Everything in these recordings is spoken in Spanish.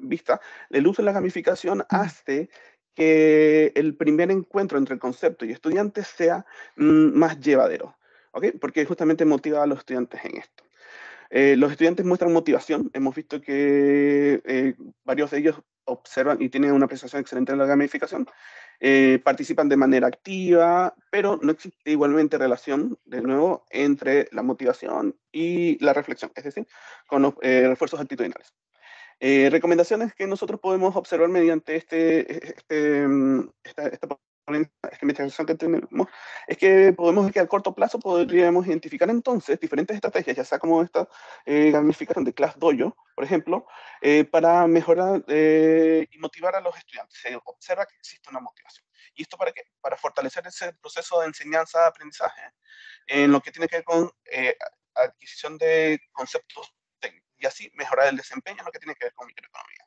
vista, el uso de la gamificación hace que el primer encuentro entre el concepto y estudiantes sea mm, más llevadero, ¿ok? Porque justamente motiva a los estudiantes en esto. Eh, los estudiantes muestran motivación, hemos visto que eh, varios de ellos observan y tienen una apreciación excelente de la gamificación, eh, participan de manera activa, pero no existe igualmente relación, de nuevo, entre la motivación y la reflexión, es decir, con los refuerzos actitudinales. Eh, recomendaciones que nosotros podemos observar mediante este, este mm, esta, esta, investigación que tenemos es que podemos que a corto plazo podríamos identificar entonces diferentes estrategias, ya sea como esta eh, gamificación de Class Dojo, por ejemplo, eh, para mejorar y motivar a los estudiantes. Se observa que existe una motivación. ¿Y esto para qué? Para fortalecer ese proceso de enseñanza-aprendizaje en lo que tiene que ver con adquisición de conceptos y así mejorar el desempeño en lo que tiene que ver con microeconomía.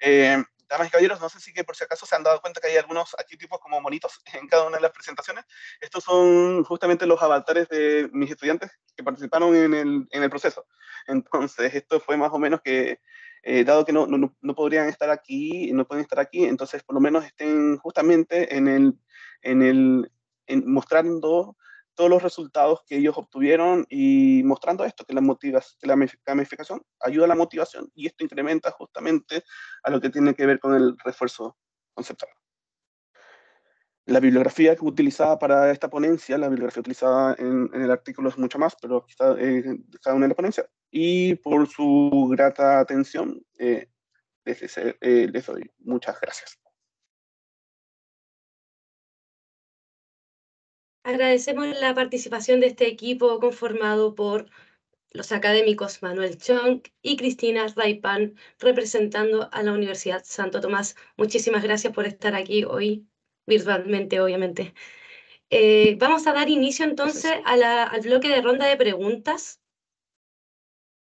Eh, damas y caballeros, no sé si que por si acaso se han dado cuenta que hay algunos tipos como monitos en cada una de las presentaciones. Estos son justamente los avatares de mis estudiantes que participaron en el, en el proceso. Entonces, esto fue más o menos que, eh, dado que no, no, no, podrían estar aquí, no pueden estar aquí, entonces por lo menos estén justamente en el, en el en mostrando todos los resultados que ellos obtuvieron y mostrando esto, que la, que la gamificación ayuda a la motivación y esto incrementa justamente a lo que tiene que ver con el refuerzo conceptual. La bibliografía utilizada para esta ponencia, la bibliografía utilizada en, el artículo es mucha más, pero está en eh, cada una de las ponencias. Y por su grata atención, eh, eh, les doy muchas gracias. Agradecemos la participación de este equipo conformado por los académicos Manuel Chong y Cristina Raipan, representando a la Universidad Santo Tomás. Muchísimas gracias por estar aquí hoy, virtualmente, obviamente. Eh, vamos a dar inicio entonces al bloque de ronda de preguntas.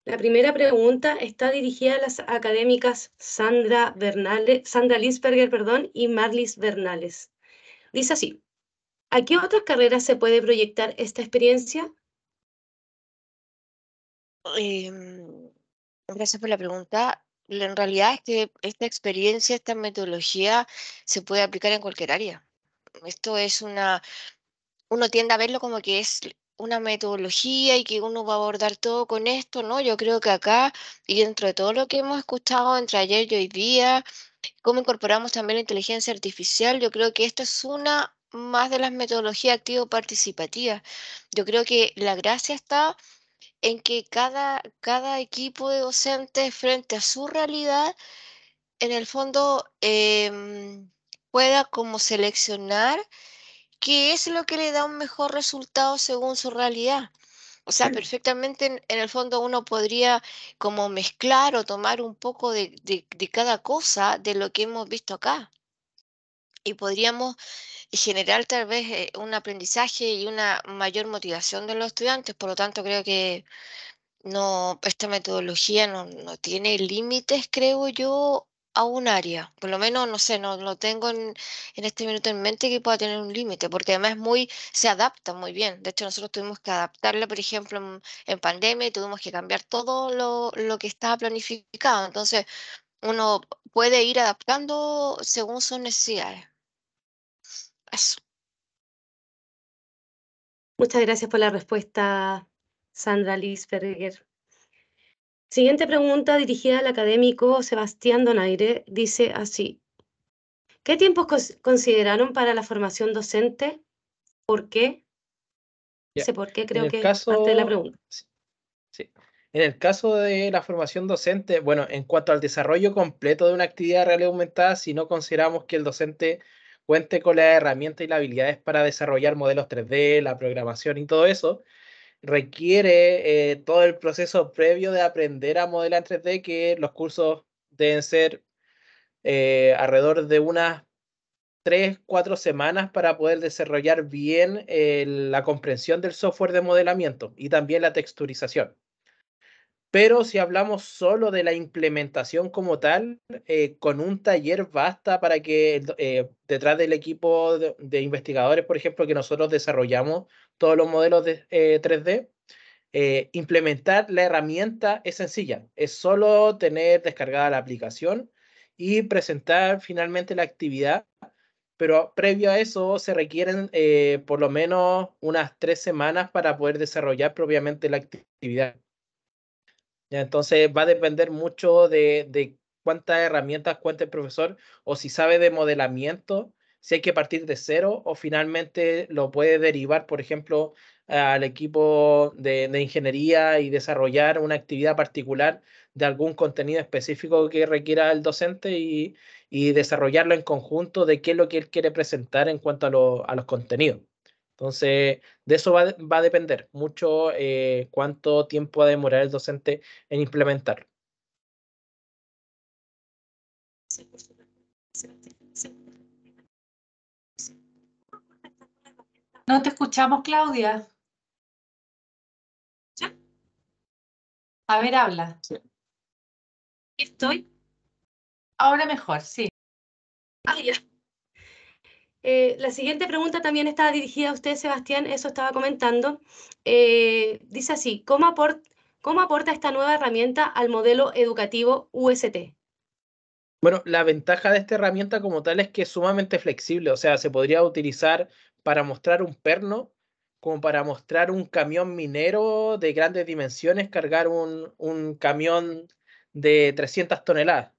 La primera pregunta está dirigida a las académicas Sandra, Bernales, Sandra Lisberger perdón, y Marlis Bernales. Dice así, ¿A qué otras carreras se puede proyectar esta experiencia? Em, gracias por la pregunta. En realidad es que esta experiencia, esta metodología se puede aplicar en cualquier área. Esto es una, uno tiende a verlo como que es una metodología y que uno va a abordar todo con esto, ¿no? Yo creo que acá y dentro de todo lo que hemos escuchado entre ayer y hoy día, cómo incorporamos también la inteligencia artificial, yo creo que esto es una más de las metodologías activo-participativas. Yo creo que la gracia está en que cada, cada equipo de docentes frente a su realidad, en el fondo, em, pueda como seleccionar qué es lo que le da un mejor resultado según su realidad. O sea, perfectamente en, el fondo uno podría como mezclar o tomar un poco de, de, cada cosa de lo que hemos visto acá y podríamos generar tal vez eh, un aprendizaje y una mayor motivación de los estudiantes. Por lo tanto, creo que no, esta metodología no, tiene límites, creo yo, a un área. Por lo menos, no sé, no lo tengo en, en, este minuto en mente que pueda tener un límite, porque además muy, se adapta muy bien. De hecho, nosotros tuvimos que adaptarla, por ejemplo, en, pandemia y tuvimos que cambiar todo lo, lo, que estaba planificado. Entonces, uno puede ir adaptando según sus necesidades. Muchas gracias por la respuesta, Sandra Lisberger. Siguiente pregunta dirigida al académico Sebastián Donaire dice así. ¿Qué tiempos consideraron para la formación docente? ¿Por qué? Sé por qué, creo que parte de la pregunta. En el caso de la formación docente, bueno, en cuanto al desarrollo completo de una actividad real aumentada, si no consideramos que el docente cuente con las herramientas y las habilidades para desarrollar modelos 3D, la programación y todo eso, requiere eh, todo el proceso previo de aprender a modelar en 3D, que los cursos deben ser eh, alrededor de unas 3, 4 semanas para poder desarrollar bien eh, la comprensión del software de modelamiento y también la texturización. Pero si hablamos solo de la implementación como tal, eh, con un taller basta para que eh, detrás del equipo de, investigadores, por ejemplo, que nosotros desarrollamos todos los modelos de 3D, eh, implementar la herramienta es sencilla. Es solo tener descargada la aplicación y presentar finalmente la actividad. Pero previo a eso se requieren por lo menos unas tres semanas para poder desarrollar propiamente la actividad entonces va a depender mucho de, cuántas herramientas cuenta el profesor o si sabe de modelamiento, si hay que partir de cero o finalmente lo puede derivar, por ejemplo, al equipo de, ingeniería y desarrollar una actividad particular de algún contenido específico que requiera el docente y, desarrollarlo en conjunto de qué es lo que él quiere presentar en cuanto a los contenidos. Entonces, de eso va, va a depender mucho eh, cuánto tiempo va a demorar el docente en implementarlo. No te escuchamos, Claudia. A ver, habla. Estoy. Ahora mejor, sí. Ah, ya. Eh, la siguiente pregunta también está dirigida a usted, Sebastián, eso estaba comentando. Eh, dice así, ¿cómo, aporta esta nueva herramienta al modelo educativo UST? Bueno, la ventaja de esta herramienta como tal es que es sumamente flexible, o sea, se podría utilizar para mostrar un perno, como para mostrar un camión minero de grandes dimensiones, cargar un, camión de 300 toneladas.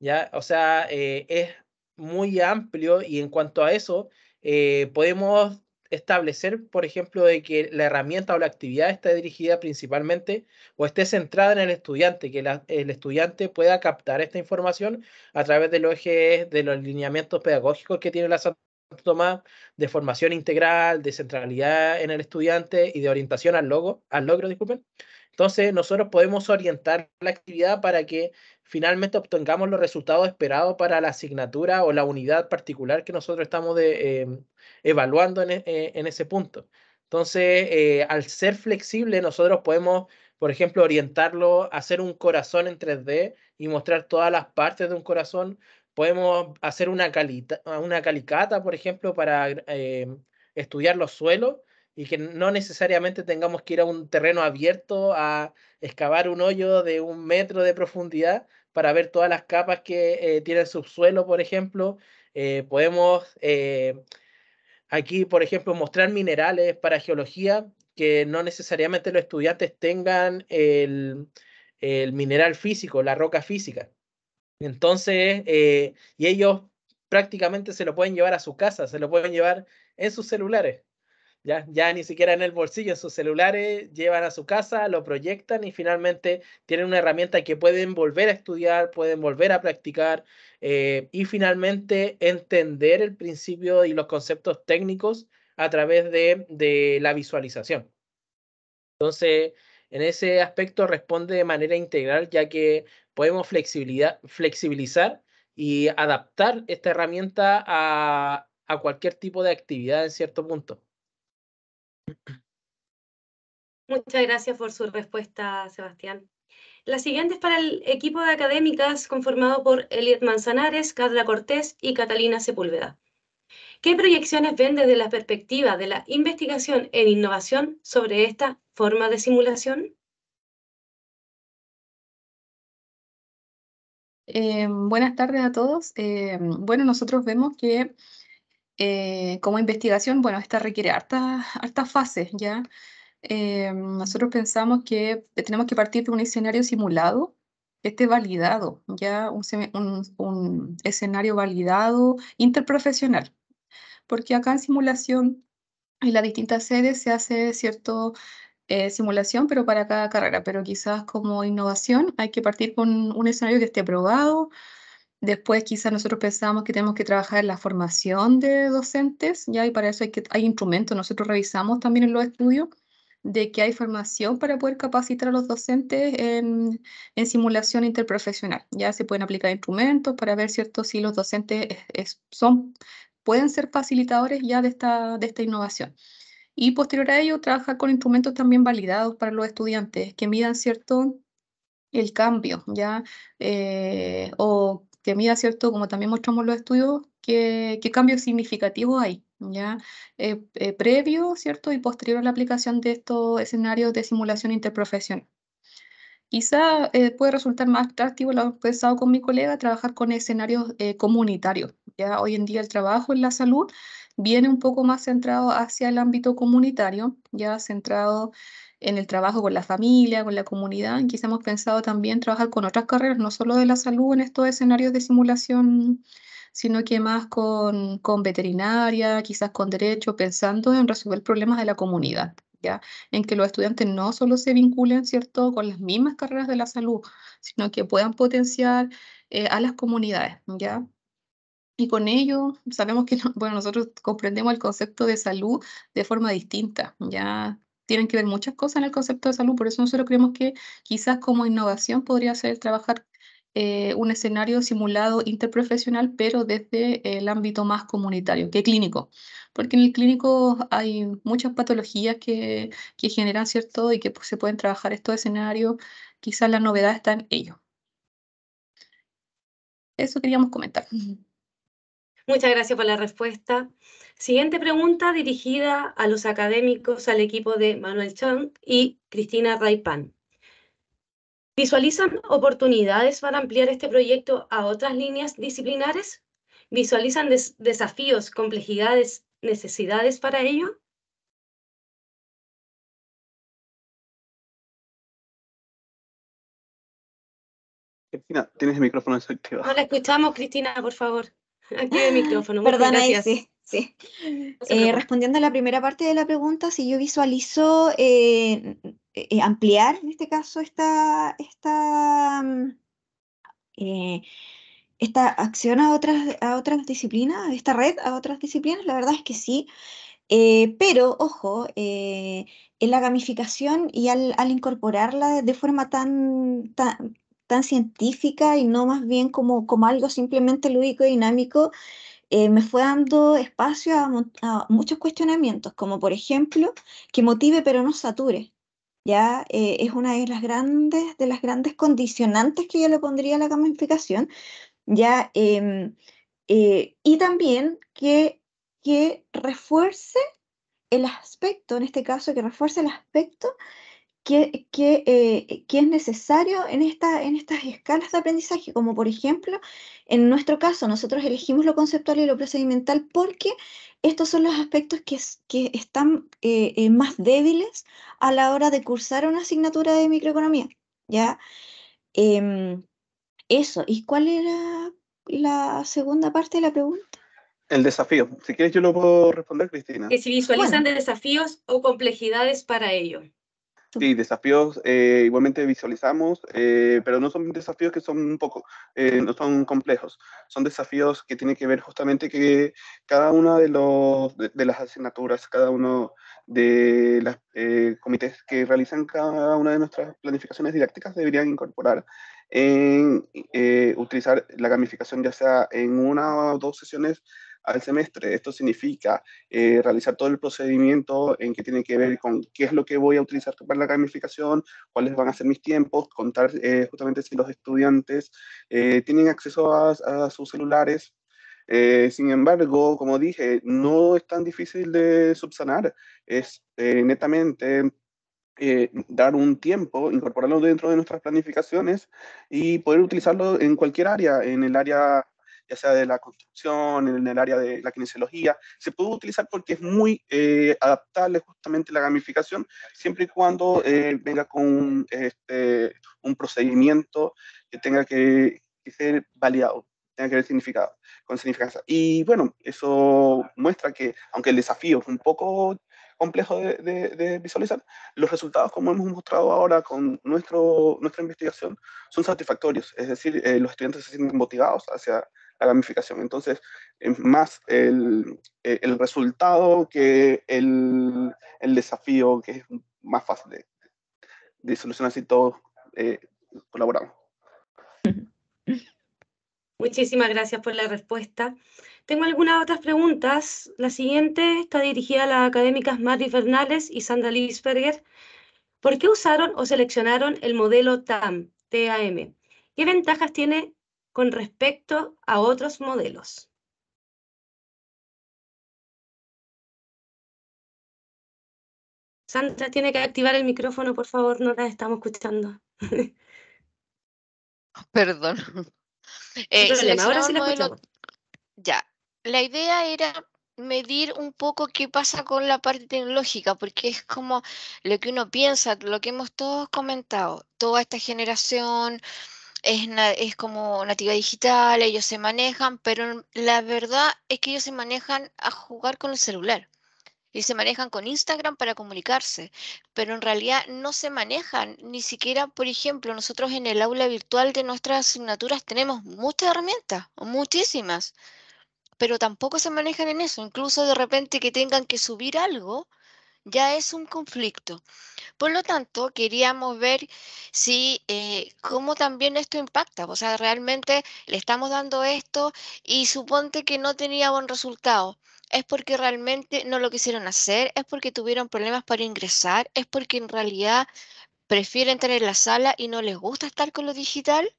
¿ya? O sea, eh, es muy amplio y en cuanto a eso, eh, podemos establecer, por ejemplo, de que la herramienta o la actividad esté dirigida principalmente o esté centrada en el estudiante, que el estudiante pueda captar esta información a través de los ejes, de los lineamientos pedagógicos que tiene la Santo Tomás, de formación integral, de centralidad en el estudiante y de orientación al, logro al logro, disculpen, entonces, nosotros podemos orientar la actividad para que finalmente obtengamos los resultados esperados para la asignatura o la unidad particular que nosotros estamos eh, evaluando e, eh, en, ese punto. Entonces, eh, al ser flexible, nosotros podemos, por ejemplo, orientarlo hacer un corazón en 3D y mostrar todas las partes de un corazón. Podemos hacer una, una calicata, por ejemplo, para estudiar los suelos y que no necesariamente tengamos que ir a un terreno abierto a excavar un hoyo de un metro de profundidad para ver todas las capas que eh, tiene el subsuelo, por ejemplo. Eh, podemos eh, aquí, por ejemplo, mostrar minerales para geología, que no necesariamente los estudiantes tengan el, el mineral físico, la roca física. Entonces, y ellos prácticamente se lo pueden llevar a su casa, se lo pueden llevar en sus celulares. Ya, ni siquiera en el bolsillo, en sus celulares, llevan a su casa, lo proyectan y finalmente tienen una herramienta que pueden volver a estudiar, pueden volver a practicar eh, y finalmente entender el principio y los conceptos técnicos a través de, la visualización. Entonces, en ese aspecto responde de manera integral, ya que podemos flexibilizar y adaptar esta herramienta a cualquier tipo de actividad en cierto punto. Muchas gracias por su respuesta, Sebastián. La siguiente es para el equipo de académicas conformado por Elliot Manzanares, Carla Cortés y Catalina Sepúlveda. ¿Qué proyecciones ven desde la perspectiva de la investigación en innovación sobre esta forma de simulación? Eh, buenas tardes a todos. Eh, bueno, nosotros vemos que eh, como investigación, bueno, esta requiere hartas fases, ¿ya? Eh, nosotros pensamos que tenemos que partir de un escenario simulado, este esté validado, ya un, escenario validado interprofesional, porque acá en simulación, en las distintas sedes se hace cierto eh, simulación, pero para cada carrera, pero quizás como innovación hay que partir con un escenario que esté probado, Después quizás nosotros pensamos que tenemos que trabajar en la formación de docentes, ya y para eso hay, que, hay instrumentos, nosotros revisamos también en los estudios de que hay formación para poder capacitar a los docentes en, simulación interprofesional. Ya se pueden aplicar instrumentos para ver cierto si los docentes son, pueden ser facilitadores ya de esta, de esta innovación. Y posterior a ello, trabajar con instrumentos también validados para los estudiantes que midan cierto el cambio, ¿ya? Eh, o que mira, ¿cierto? Como también mostramos los estudios, qué, cambios significativos hay, ¿ya? Eh, eh, previo, ¿cierto? Y posterior a la aplicación de estos escenarios de simulación interprofesional. Quizá eh, puede resultar más atractivo, lo he pensado con mi colega, trabajar con escenarios comunitarios. Ya hoy en día el trabajo en la salud viene un poco más centrado hacia el ámbito comunitario, ya centrado en el trabajo con la familia, con la comunidad. Quizá hemos pensado también trabajar con otras carreras, no solo de la salud en estos escenarios de simulación, sino que más con, con veterinaria, quizás con derecho, pensando en resolver problemas de la comunidad. ¿Ya? en que los estudiantes no solo se vinculen ¿cierto? con las mismas carreras de la salud, sino que puedan potenciar eh, a las comunidades. ¿ya? Y con ello sabemos que bueno, nosotros comprendemos el concepto de salud de forma distinta. ¿ya? tienen que ver muchas cosas en el concepto de salud, por eso nosotros creemos que quizás como innovación podría ser trabajar eh, un escenario simulado interprofesional, pero desde el ámbito más comunitario que clínico, porque en el clínico hay muchas patologías que, generan, ¿cierto? Y que pues, se pueden trabajar estos escenarios, quizás la novedad está en ello. Eso queríamos comentar. Muchas gracias por la respuesta. Siguiente pregunta dirigida a los académicos, al equipo de Manuel Chang y Cristina Raipan. ¿Visualizan oportunidades para ampliar este proyecto a otras líneas disciplinares? ¿Visualizan desafíos, complejidades, necesidades para ello? Cristina, tienes el micrófono desactivado. No la escuchamos, Cristina, por favor. Aquí el micrófono. Perdón, ahí sí. Sí. Eh, respondiendo a la primera parte de la pregunta, si yo visualizo eh, eh, ampliar, en este caso, esta, esta, mm, esta acción a otras, a otras disciplinas, esta red a otras disciplinas, la verdad es que sí. pero, ojo, en la gamificación y al, incorporarla de forma tan, tan, científica y no más bien como, como algo simplemente lúdico y dinámico, eh, me fue dando espacio a, muchos cuestionamientos, como por ejemplo, que motive pero no sature. Ya eh, es una de las grandes, de las grandes condicionantes que yo le pondría a la gamificación. Ya, em, eh, y también que, que refuerce el aspecto, en este caso, que refuerce el aspecto eh, qué es necesario en, estas escalas de aprendizaje, como por ejemplo, en nuestro caso, nosotros elegimos lo conceptual y lo procedimental porque estos son los aspectos que, están eh, eh, más débiles a la hora de cursar una asignatura de microeconomía. ¿ya? Em, eso, ¿y cuál era la segunda parte de la pregunta? El desafío. Si quieres, yo lo puedo responder, Cristina. Que si visualizan desafíos o complejidades para ello. Sí, desafíos eh, igualmente visualizamos, eh, pero no son desafíos que son un poco, eh, no son complejos, son desafíos que tienen que ver justamente que cada una de, los, de, de las asignaturas, cada uno de los comités que realizan cada una de nuestras planificaciones didácticas deberían incorporar en utilizar la gamificación ya sea en una o dos sesiones al semestre. Esto significa eh, realizar todo el procedimiento en que tiene que ver con qué es lo que voy a utilizar para la gamificación, cuáles van a ser mis tiempos, contar eh, justamente si los estudiantes eh, tienen acceso a, sus celulares. sin embargo, como dije, no es tan difícil de subsanar. Es netamente dar un tiempo, incorporarlo dentro de nuestras planificaciones y poder utilizarlo en cualquier área, en el área ya sea de la construcción, en el área de la kinesiología, se puede utilizar porque es muy eh, adaptable justamente la gamificación, siempre y cuando eh, venga con este, un, procedimiento que tenga que, ser validado tenga que ver significado, con significancia. Y bueno, eso muestra que, aunque el desafío es un poco complejo de, visualizar, los resultados, como hemos mostrado ahora con nuestro, nuestra investigación, son satisfactorios. Es decir, eh, los estudiantes se sienten motivados hacia la gamificación. Entonces, más el, eh, el resultado que el, el, desafío, que es más fácil de, solucionar si todos eh, colaboramos. Muchísimas gracias por la respuesta. Tengo algunas otras preguntas. La siguiente está dirigida a las académicas Mari Bernales y Sandra Lisberger. ¿Por qué usaron o seleccionaron el modelo TAM? TAM? ¿Qué ventajas tiene con respecto a otros modelos. Sandra tiene que activar el micrófono, por favor, no la estamos escuchando. Perdón. Eh, ya, la idea era medir un poco qué pasa con la parte tecnológica, porque es como lo que uno piensa, lo que hemos todos comentado, toda esta generación, es, como nativa digital, ellos se manejan, pero la verdad es que ellos se manejan a jugar con el celular. Y se manejan con Instagram para comunicarse, pero en realidad no se manejan, ni siquiera, por ejemplo, nosotros en el aula virtual de nuestras asignaturas tenemos muchas herramientas, muchísimas, pero tampoco se manejan en eso, incluso de repente que tengan que subir algo, ya es un conflicto. Por lo tanto, queríamos ver si eh, cómo también esto impacta. O sea, realmente le estamos dando esto y suponte que no tenía buen resultado. ¿Es porque realmente no lo quisieron hacer? ¿Es porque tuvieron problemas para ingresar? ¿Es porque en realidad prefieren tener la sala y no les gusta estar con lo digital?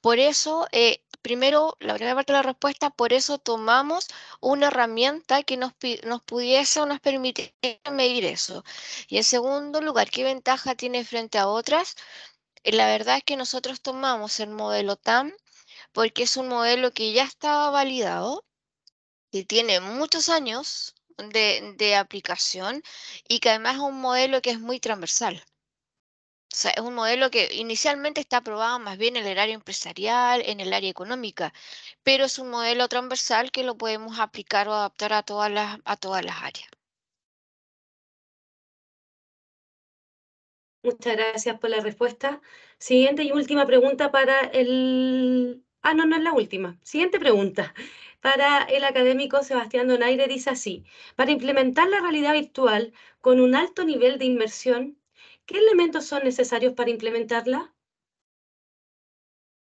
Por eso eh, Primero, la primera parte de la respuesta, por eso tomamos una herramienta que nos, nos pudiese o nos permitiera medir eso. Y en segundo lugar, ¿qué ventaja tiene frente a otras? Eh, la verdad es que nosotros tomamos el modelo TAM porque es un modelo que ya estaba validado, que tiene muchos años de, de aplicación y que además es un modelo que es muy transversal. O sea, es un modelo que inicialmente está aprobado más bien en el área empresarial, en el área económica, pero es un modelo transversal que lo podemos aplicar o adaptar a todas las, a todas las áreas. Muchas gracias por la respuesta. Siguiente y última pregunta para el... Ah, no, no es la última. Siguiente pregunta. Para el académico Sebastián Donaire dice así, para implementar la realidad virtual con un alto nivel de inmersión, ¿Qué elementos son necesarios para implementarla?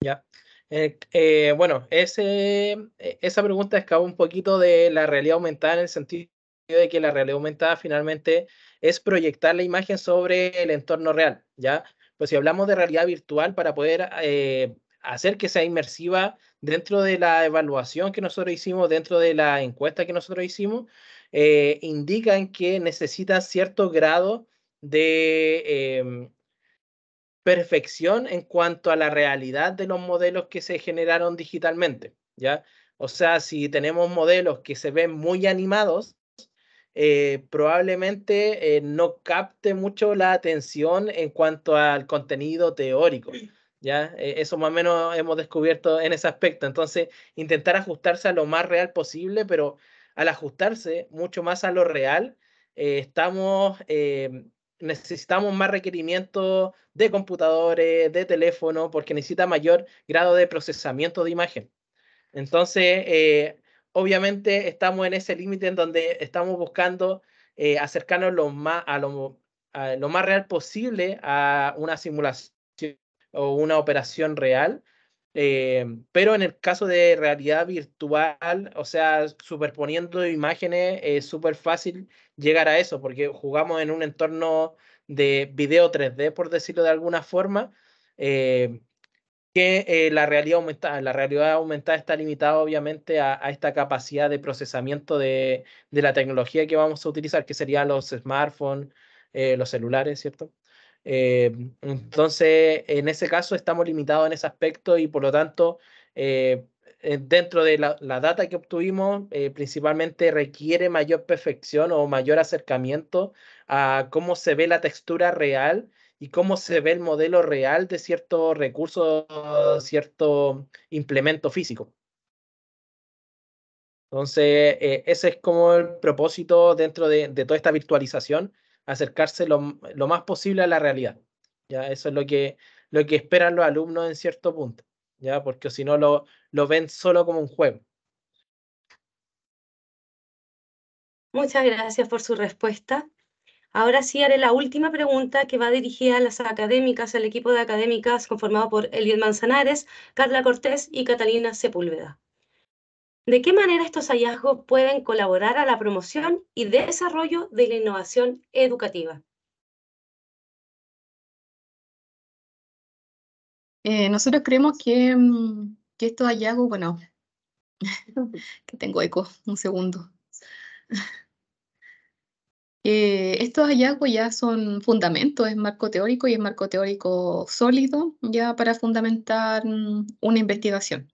Ya. Eh, eh, bueno, eh, esa pregunta escapa un poquito de la realidad aumentada en el sentido de que la realidad aumentada finalmente es proyectar la imagen sobre el entorno real, ¿ya? Pues si hablamos de realidad virtual, para poder hacer que sea inmersiva dentro de la evaluación que nosotros hicimos, dentro de la encuesta que nosotros hicimos, indican que necesita cierto grado de em, perfección en cuanto a la realidad de los modelos que se generaron digitalmente, ¿ya? O sea, si tenemos modelos que se ven muy animados, eh, probablemente eh, no capte mucho la atención en cuanto al contenido teórico. ¿ya? E, eso más o menos hemos descubierto en ese aspecto. Entonces, intentar ajustarse a lo más real posible, pero al ajustarse mucho más a lo real, eh, estamos em, necesitamos más requerimientos de computadores, de teléfono, porque necesita mayor grado de procesamiento de imagen. Entonces, eh, obviamente estamos en ese límite en donde estamos buscando eh, acercarnos lo más, a, lo, a lo más real posible a una simulación o una operación real. Eh, pero en el caso de realidad virtual, o sea, superponiendo imágenes, es súper fácil llegar a eso, porque jugamos en un entorno de video 3D, por decirlo de alguna forma, eh, que eh, la realidad aumentada. La realidad aumentada está limitada obviamente a, esta capacidad de procesamiento de, de, la tecnología que vamos a utilizar, que serían los smartphones, eh, los celulares, ¿cierto? entonces, en ese caso estamos limitados en ese aspecto y por lo tanto eh, dentro de la, la, data que obtuvimos, eh, principalmente requiere mayor perfección o mayor acercamiento a cómo se ve la textura real y cómo se ve el modelo real de cierto recurso, cierto implemento físico. Entonces, eh, ese es como el propósito dentro de, de toda esta virtualización, acercarse lo, lo, más posible a la realidad. ¿ya? Eso es lo que, lo que esperan los alumnos en cierto punto. Porque si no lo, lo ven solo como un juego. Muchas gracias por su respuesta. Ahora sí haré la última pregunta que va dirigida a las académicas, al equipo de académicas conformado por Eliel Manzanares, Carla Cortés y Catalina Sepúlveda. ¿De qué manera estos hallazgos pueden colaborar a la promoción y desarrollo de la innovación educativa? Eh, nosotros creemos mm, que, estos hallazgos, bueno, que tengo eco, un segundo. Eh, estos hallazgos ya son fundamentos, es marco teórico y es marco teórico sólido ya para fundamentar mm, una investigación.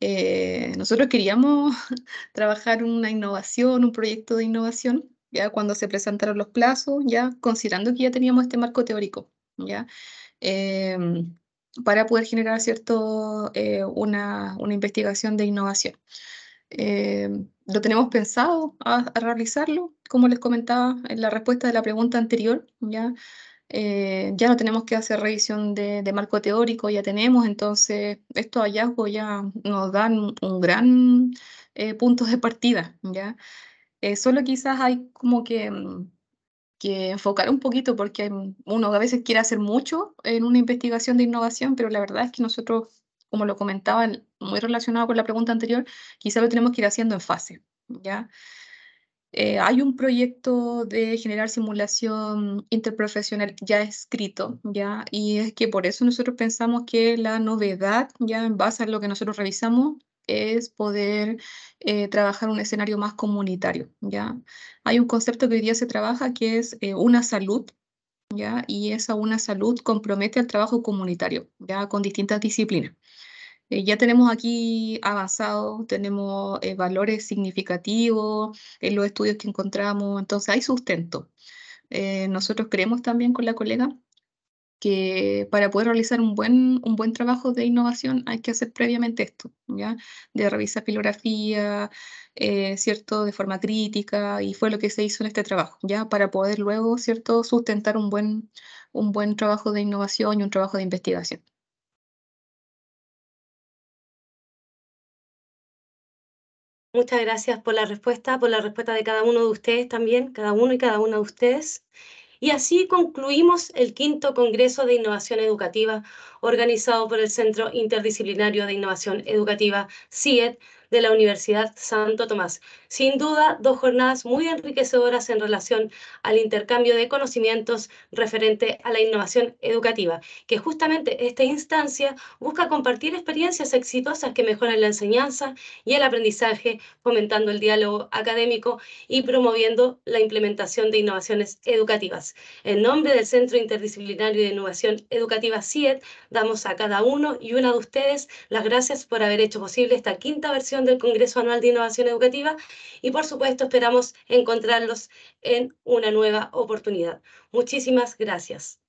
Eh, nosotros queríamos trabajar una innovación, un proyecto de innovación, ya cuando se presentaron los plazos, ya considerando que ya teníamos este marco teórico, ya. Em, para poder generar cierto, eh, una, una, investigación de innovación. Eh, lo tenemos pensado a, realizarlo, como les comentaba en la respuesta de la pregunta anterior, ya, eh, ya no tenemos que hacer revisión de, marco teórico, ya tenemos, entonces estos hallazgos ya nos dan un gran punto de partida, ya. solo quizás hay como que mm, que enfocar un poquito, porque uno a veces quiere hacer mucho en una investigación de innovación, pero la verdad es que nosotros, como lo comentaba, muy relacionado con la pregunta anterior, quizá lo tenemos que ir haciendo en fase, ¿ya? Eh, hay un proyecto de generar simulación interprofesional ya escrito, ¿ya? Y es que por eso nosotros pensamos que la novedad, ya en base a lo que nosotros revisamos, es poder eh, trabajar un escenario más comunitario, ¿ya? Hay un concepto que hoy día se trabaja que es eh, una salud, ¿ya? Y esa una salud compromete al trabajo comunitario, ¿ya? Con distintas disciplinas. Eh, ya tenemos aquí avanzado, tenemos valores significativos en los estudios que encontramos, entonces hay sustento. nosotros creemos también con la colega que para poder realizar un buen, un buen trabajo de innovación hay que hacer previamente esto, ¿ya? De revisar filografía, eh, ¿cierto? De forma crítica, y fue lo que se hizo en este trabajo, ¿ya? Para poder luego, ¿cierto? Sustentar un buen, un buen trabajo de innovación y un trabajo de investigación. Muchas gracias por la respuesta, por la respuesta de cada uno de ustedes también, cada uno y cada una de ustedes. Y así concluimos el quinto Congreso de Innovación Educativa, organizado por el Centro Interdisciplinario de Innovación Educativa, CIED, de la Universidad Santo Tomás. Sin duda, dos jornadas muy enriquecedoras en relación al intercambio de conocimientos referente a la innovación educativa, que justamente esta instancia busca compartir experiencias exitosas que mejoran la enseñanza y el aprendizaje, fomentando el diálogo académico y promoviendo la implementación de innovaciones educativas. En nombre del Centro Interdisciplinario de Innovación Educativa CIED, Damos a cada uno y una de ustedes las gracias por haber hecho posible esta quinta versión del Congreso Anual de Innovación Educativa y por supuesto esperamos encontrarlos en una nueva oportunidad. Muchísimas gracias.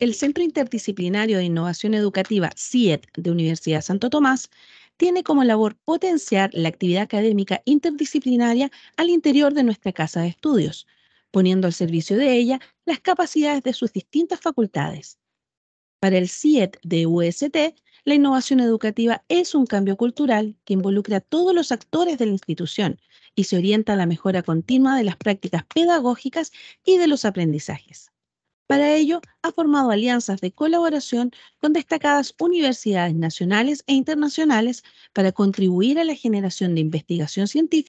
El Centro Interdisciplinario de Innovación Educativa, CIET, de Universidad Santo Tomás, tiene como labor potenciar la actividad académica interdisciplinaria al interior de nuestra casa de estudios, poniendo al servicio de ella las capacidades de sus distintas facultades. Para el CIET de UST, la innovación educativa es un cambio cultural que involucra a todos los actores de la institución y se orienta a la mejora continua de las prácticas pedagógicas y de los aprendizajes. Para ello, ha formado alianzas de colaboración con destacadas universidades nacionales e internacionales para contribuir a la generación de investigación científica